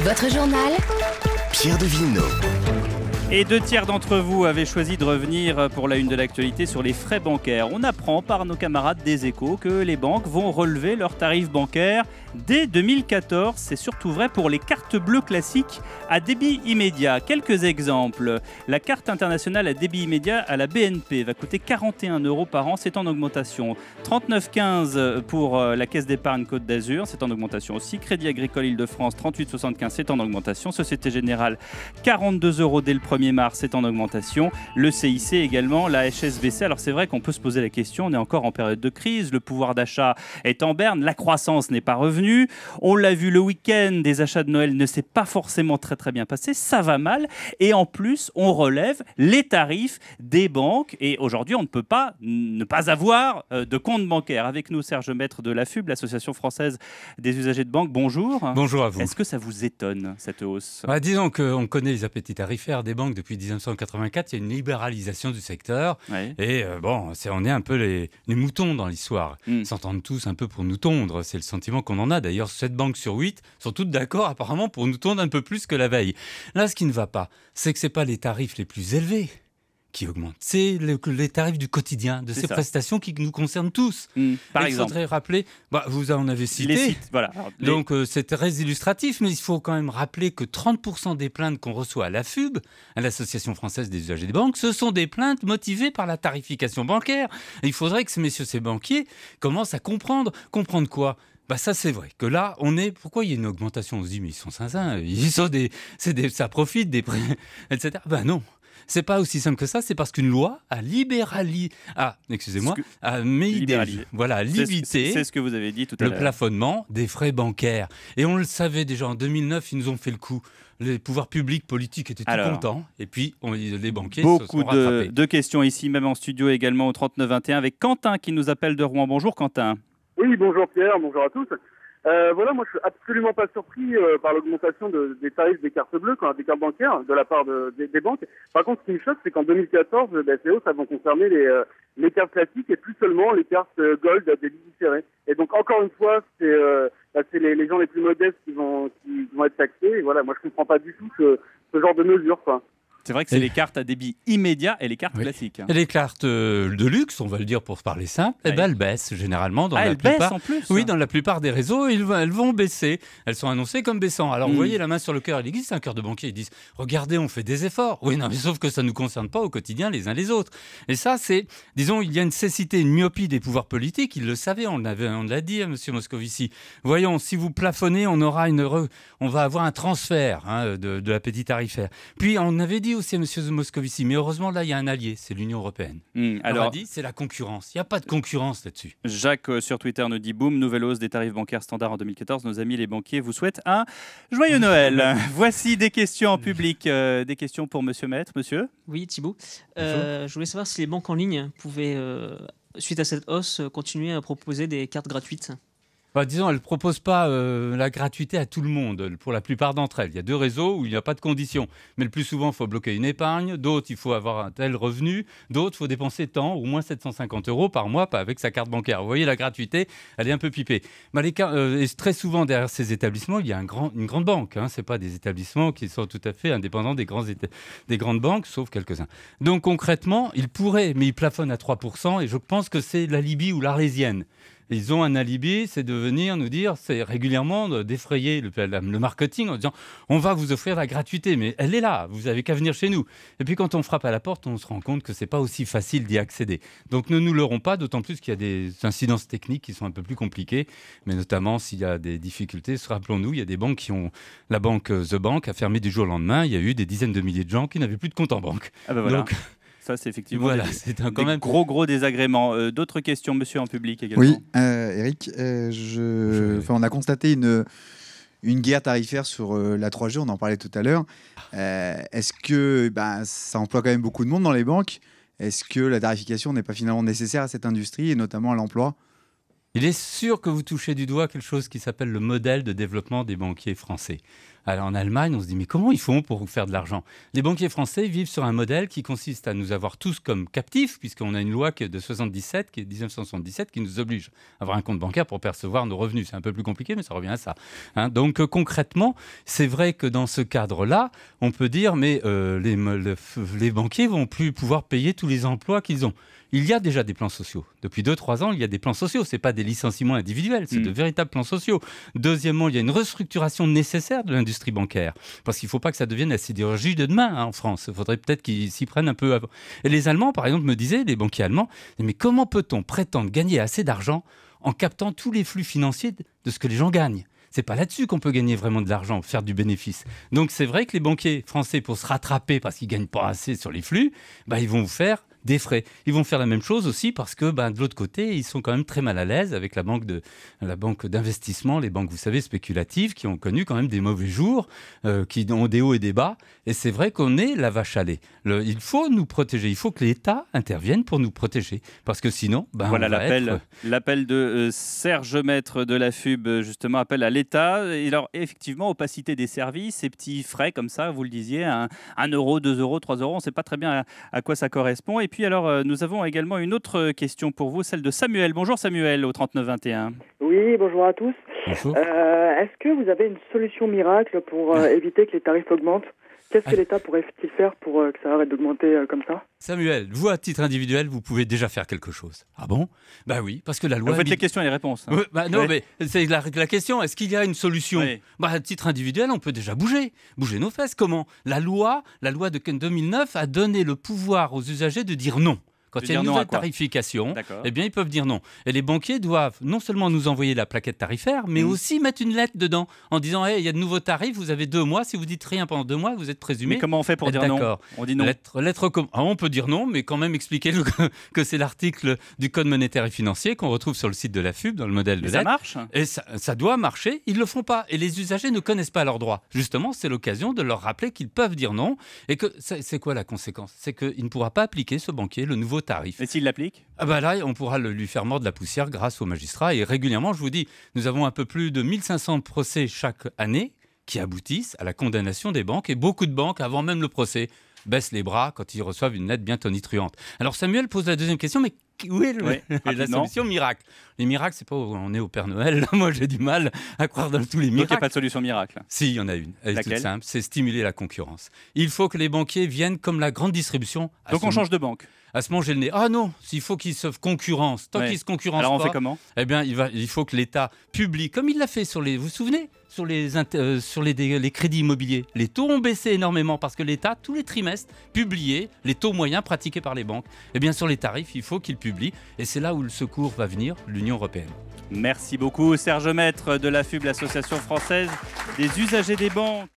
votre journal. Pierre de et deux tiers d'entre vous avaient choisi de revenir pour la une de l'actualité sur les frais bancaires. On apprend par nos camarades des échos que les banques vont relever leurs tarifs bancaires dès 2014. C'est surtout vrai pour les cartes bleues classiques à débit immédiat. Quelques exemples. La carte internationale à débit immédiat à la BNP va coûter 41 euros par an. C'est en augmentation. 39,15 pour euh, la caisse d'épargne Côte d'Azur. C'est en augmentation aussi. Crédit agricole Île-de-France 38,75. C'est en augmentation. Société Générale 42 euros dès le premier 1er mars, c'est en augmentation. Le CIC également, la HSBC. Alors c'est vrai qu'on peut se poser la question, on est encore en période de crise, le pouvoir d'achat est en berne, la croissance n'est pas revenue. On l'a vu le week-end, des achats de Noël ne s'est pas forcément très très bien passé, ça va mal. Et en plus, on relève les tarifs des banques. Et aujourd'hui, on ne peut pas ne pas avoir euh, de compte bancaire. Avec nous, Serge Maître de FUB, l'Association française des usagers de banque. Bonjour. Bonjour à vous. Est-ce que ça vous étonne, cette hausse bah, Disons qu'on connaît les appétits tarifaires des banques depuis 1984, il y a une libéralisation du secteur. Et euh, bon, on est un peu les, moutons dans l'histoire. Hmm. S'entendent tous un peu pour nous tondre. C'est le sentiment qu'on en a. D'ailleurs, 7 banques sur 8 sont toutes d'accord apparemment pour nous tondre un peu plus que la veille. Là, ce qui ne va pas, c'est que ce pas les tarifs les plus élevés qui augmente. C'est les tarifs du quotidien, de ces prestations qui nous concernent tous. Mmh. par exemple. Il faudrait rappeler, bah, vous en avez cité. Les sites, voilà. Donc euh, c'est très illustratif, mais il faut quand même rappeler que 30% des plaintes qu'on reçoit à l'AFUB, à l'Association française des usagers des banques, ce sont des plaintes motivées par la tarification bancaire. il faudrait que ces messieurs, ces banquiers, commencent à comprendre. Comprendre quoi bah ça c'est vrai que là on est pourquoi il y a une augmentation on se dit mais ils sont sans ils c'est des ça profite des prêts, etc ben bah non c'est pas aussi simple que ça, c'est parce qu'une loi a libéralisé, ah, excusez-moi, a libéralisé, voilà, limité. C'est ce que vous avez dit tout à Le plafonnement des frais bancaires. Et on le savait déjà en 2009, ils nous ont fait le coup les pouvoirs publics, politiques étaient tout contents. Et puis, on, les banquiers beaucoup se sont de, de, questions ici, même en studio également au 3921, avec Quentin qui nous appelle de Rouen. Bonjour Quentin. Oui, bonjour Pierre, bonjour à tous. Euh, voilà, moi je suis absolument pas surpris euh, par l'augmentation de, des tarifs des cartes bleues, quand, des cartes bancaires, de la part de, des, des, banques. Par contre, ce qui me choque, c'est qu'en 2014, les ces ça vont concerner les, euh, les cartes classiques et plus seulement les cartes euh, gold des différés. Et donc, encore une fois, c'est bah, c'est les, les, gens les plus modestes qui vont, qui vont être taxés. Et voilà, moi je comprends pas du tout ce, ce genre de mesure. Quoi. C'est vrai que c'est les cartes à débit immédiat et les cartes classiques. Hein. Et les cartes euh, de luxe, on va le dire pour parler simple, eh ben, elles baissent généralement. Dans ah, elles baissent en plus Oui, hein. dans la plupart des réseaux, elles vont, baisser. Elles sont annoncées comme baissant. Alors vous mm. voyez la main sur le cœur, il existe un cœur de banquier, ils disent Regardez, on fait des efforts. Oui, non, mais sauf que ça ne nous concerne pas au quotidien les uns les autres. Et ça, c'est, disons, il y a une cécité, une myopie des pouvoirs politiques, ils le savaient, on l'a dit à hein, M. Moscovici. Voyons, si vous plafonnez, on, aura une on va avoir un transfert de, de petite tarifaire. Puis on avait dit aussi à M. Moscovici, mais heureusement, là, il y a un allié, c'est l'Union européenne. Hmm, alors, dit, c'est la concurrence. Il n'y a pas de concurrence là-dessus. Jacques euh, sur Twitter nous dit boum, nouvelle hausse des tarifs bancaires standards en 2014. Nos amis les banquiers vous souhaitent un joyeux Noël. Voici des questions en public. Euh, des questions pour Monsieur Maître, monsieur Oui, Thibault. Euh, je voulais savoir si les banques en ligne pouvaient, suite à cette hausse, continuer à proposer des cartes gratuites. Bah, disons, elle ne propose pas euh, la gratuité à tout le monde, pour la plupart d'entre elles. Il y a deux réseaux où il n'y a pas de conditions. Mais le plus souvent, il faut bloquer une épargne. D'autres, il faut avoir un tel revenu. D'autres, il faut dépenser tant, ou moins 750 euros par mois, avec sa carte bancaire. Vous voyez, la gratuité, elle est un peu pipée. mais bah, les, euh, très souvent, derrière ces établissements, il y a une grande banque. Hein. sont pas des établissements qui sont tout à fait indépendants des, des grandes banques, sauf quelques-uns. Donc concrètement, il pourrait, mais il plafonne à 3%. Et je pense que c'est la Libye ou l'Arlésienne ils ont un alibi, c'est de venir nous dire, c'est régulièrement d'effrayer le, marketing en disant on va vous offrir la gratuité, mais elle est là, vous avez qu'à venir chez nous. Et puis quand on frappe à la porte, on se rend compte que c'est pas aussi facile d'y accéder. Donc ne nous leurrons pas, d'autant plus qu'il y a des incidences techniques qui sont un peu plus compliquées, mais notamment s'il y a des difficultés, rappelons-nous, il y a des banques qui ont la banque euh, The Bank a fermé du jour au lendemain, il y a eu des dizaines de milliers de gens qui n'avaient plus de compte en banque. Ah ben voilà c'est effectivement voilà, c'est un quand même gros, gros désagrément. Euh, d'autres questions, monsieur, en public également Oui, euh, Eric, euh, je... on a constaté une, une guerre tarifaire sur la 3G, on en parlait tout à l'heure. Est-ce que ben, ça emploie quand même beaucoup de monde dans les banques Est-ce que la tarification n'est pas finalement nécessaire à cette industrie et notamment à l'emploi il est sûr que vous touchez du doigt quelque chose qui s'appelle le modèle de développement des banquiers français. Alors en Allemagne, on se dit mais comment ils font pour faire de l'argent Les banquiers français vivent sur un modèle qui consiste à nous avoir tous comme captifs, puisqu'on a une loi de 77, qui est 1977, qui nous oblige à avoir un compte bancaire pour percevoir nos revenus. C'est un peu plus compliqué, mais ça revient à ça. Hein. Donc euh, concrètement, c'est vrai que dans ce cadre-là, on peut dire mais euh, les, banquiers les banquiers vont plus pouvoir payer tous les emplois qu'ils ont. Il y a déjà des plans sociaux. Depuis 2-3 ans, il y a des plans sociaux. Ce n'est pas des licenciements individuels, c'est mmh. de véritables plans sociaux. Deuxièmement, il y a une restructuration nécessaire de l'industrie bancaire. Parce qu'il ne faut pas que ça devienne la sidérurgie de demain hein, en France. Il faudrait peut-être qu'ils s'y prennent un peu avant. Et les Allemands, par exemple, me disaient, les banquiers allemands, mais comment peut-on prétendre gagner assez d'argent en captant tous les flux financiers de ce que les gens gagnent c'est pas là-dessus qu'on peut gagner vraiment de l'argent, faire du bénéfice. Donc c'est vrai que les banquiers français, pour se rattraper parce qu'ils gagnent pas assez sur les flux, bah, ils vont vous faire des frais. Ils vont faire la même chose aussi parce que ben, de l'autre côté, ils sont quand même très mal à l'aise avec la banque de la banque d'investissement, les banques, vous savez, spéculatives, qui ont connu quand même des mauvais jours, euh, qui ont des hauts et des bas. Et c'est vrai qu'on est la vache à lait. il faut nous protéger. Il faut que l'État intervienne pour nous protéger parce que sinon, ben, voilà l'appel, être... l'appel de euh, Serge Maître de la FUB, euh, justement, appel à l'État. Et alors effectivement, opacité des services, ces petits frais comme ça, vous le disiez, 1 euro, 2 euros, 3 euros, on ne sait pas très bien à, à quoi ça correspond. Et et puis alors, euh, nous avons également une autre euh, question pour vous, celle de Samuel. Bonjour Samuel au 3921. Oui, bonjour à tous. Euh, est-ce que vous avez une solution miracle pour éviter que les tarifs augmentent Qu'est-ce que l'État pourrait-il faire pour euh, que ça arrête d'augmenter euh, comme ça Samuel, vous, à titre individuel, vous pouvez déjà faire quelque chose. Ah bon Bah oui, parce que la loi... Vous faites les questions et les réponses. Hein. Euh, bah non, mais c'est la, question, est-ce qu'il y a une solution bah, À titre individuel, on peut déjà bouger. Bouger nos fesses, comment La loi, la loi de 2009 a donné le pouvoir aux usagers de dire non quand il y a une nouvelle tarification, eh bien, ils peuvent dire non. Et les banquiers doivent non seulement nous envoyer la plaquette tarifaire, mais mhm. aussi mettre une lettre dedans en disant hey, il y a de nouveaux tarifs, vous avez deux mois. Si vous dites rien pendant deux mois, vous êtes présumé. Mais comment on fait pour dire non On dit non. Lettre, lettre ah, on peut dire non, mais quand même expliquer que, c'est l'article du Code monétaire et financier qu'on retrouve sur le site de la FUB, dans le modèle de lettre. Ça marche Et ça, doit marcher. Ils ne le font pas. Et les usagers ne connaissent pas leurs droits. Justement, c'est l'occasion de leur rappeler qu'ils peuvent dire non. Et que c'est quoi la conséquence C'est qu'il ne pourra pas appliquer ce banquier le nouveau tarif Et s'il l'applique ah bah Là, on pourra lui faire mordre la poussière grâce au magistrat. Et régulièrement, je vous dis, nous avons un peu plus de 1500 procès chaque année qui aboutissent à la condamnation des banques. Et beaucoup de banques, avant même le procès, baissent les bras quand ils reçoivent une lettre bien tonitruante. Alors Samuel pose la deuxième question, mais oui, la solution miracle Les miracles, c'est pas où on est au Père Noël. Moi, j'ai du mal à croire dans tous les miracles. Donc, il n'y a pas de solution miracle Si, il y en a une. Elle Laquelle est toute simple c'est stimuler la concurrence. Il faut que les banquiers viennent comme la grande distribution. Donc, on change de banque à ce moment, j'ai le nez. Ah non, il faut qu'ils se concurrence. Tant ouais. qu'ils se concurrencent Alors on fait comment Eh bien, il, va, il faut que l'État publie, comme il l'a fait sur les. Vous vous souvenez sur, les, euh, sur les, les, crédits immobiliers. Les taux ont baissé énormément parce que l'État, tous les trimestres, publiait les taux moyens pratiqués par les banques. Eh bien, sur les tarifs, il faut qu'ils publient et c'est là où le secours va venir, l'Union européenne. Merci beaucoup Serge Maître de la FUB, l'Association française des usagers des banques.